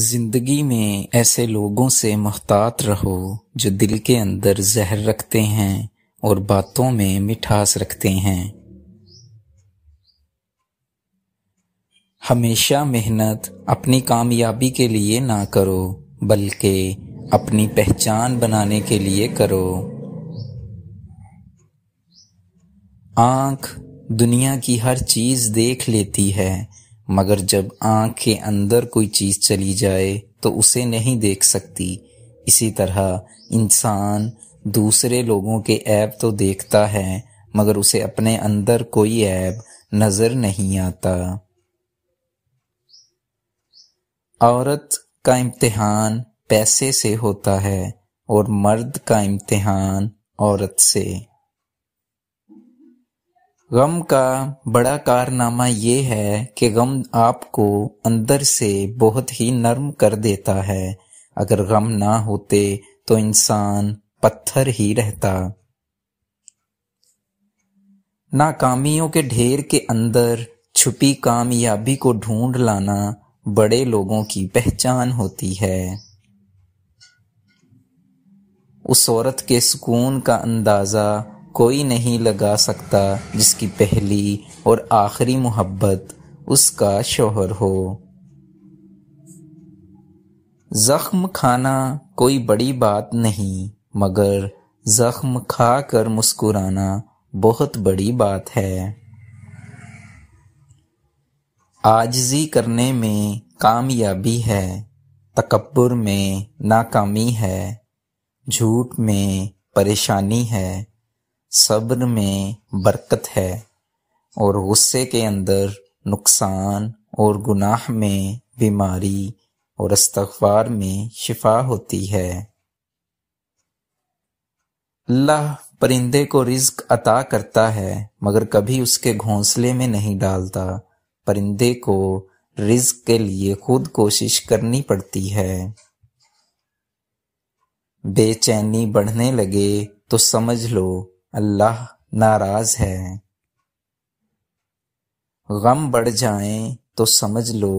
जिंदगी में ऐसे लोगों से मोहतात रहो जो दिल के अंदर जहर रखते हैं और बातों में मिठास रखते हैं हमेशा मेहनत अपनी कामयाबी के लिए ना करो बल्कि अपनी पहचान बनाने के लिए करो आंख दुनिया की हर चीज देख लेती है मगर जब आंख के अंदर कोई चीज चली जाए तो उसे नहीं देख सकती इसी तरह इंसान दूसरे लोगों के ऐब तो देखता है मगर उसे अपने अंदर कोई ऐब नजर नहीं आता औरत का इम्तिहान पैसे से होता है और मर्द का इम्तिहान औरत से गम का बड़ा कारनामा ये है कि गम आपको अंदर से बहुत ही नर्म कर देता है अगर गम ना होते तो इंसान पत्थर ही रहता नाकामियों के ढेर के अंदर छुपी कामयाबी को ढूंढ लाना बड़े लोगों की पहचान होती है उस औरत के सुकून का अंदाज़ा कोई नहीं लगा सकता जिसकी पहली और आखिरी मोहब्बत उसका शोहर हो जख्म खाना कोई बड़ी बात नहीं मगर जख्म खा कर मुस्कुराना बहुत बड़ी बात है आजजी करने में कामयाबी है तकबर में नाकामी है झूठ में परेशानी है सब्र में बरकत है और गुस्से के अंदर नुकसान और गुनाह में बीमारी और अस्तगफार में शिफा होती है अल्लाह परिंदे को रिज्क अता करता है मगर कभी उसके घोंसले में नहीं डालता परिंदे को रिज्क के लिए खुद कोशिश करनी पड़ती है बेचैनी बढ़ने लगे तो समझ लो अल्लाह नाराज है गम बढ़ जाए तो समझ लो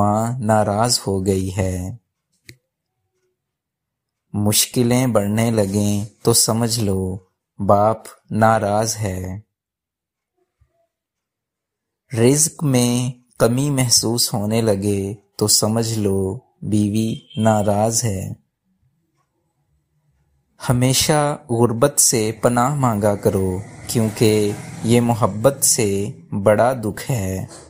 माँ नाराज हो गई है मुश्किलें बढ़ने लगें तो समझ लो बाप नाराज है रिज्क में कमी महसूस होने लगे तो समझ लो बीवी नाराज है हमेशा गुर्बत से पनाह मांगा करो क्योंकि ये मोहब्बत से बड़ा दुख है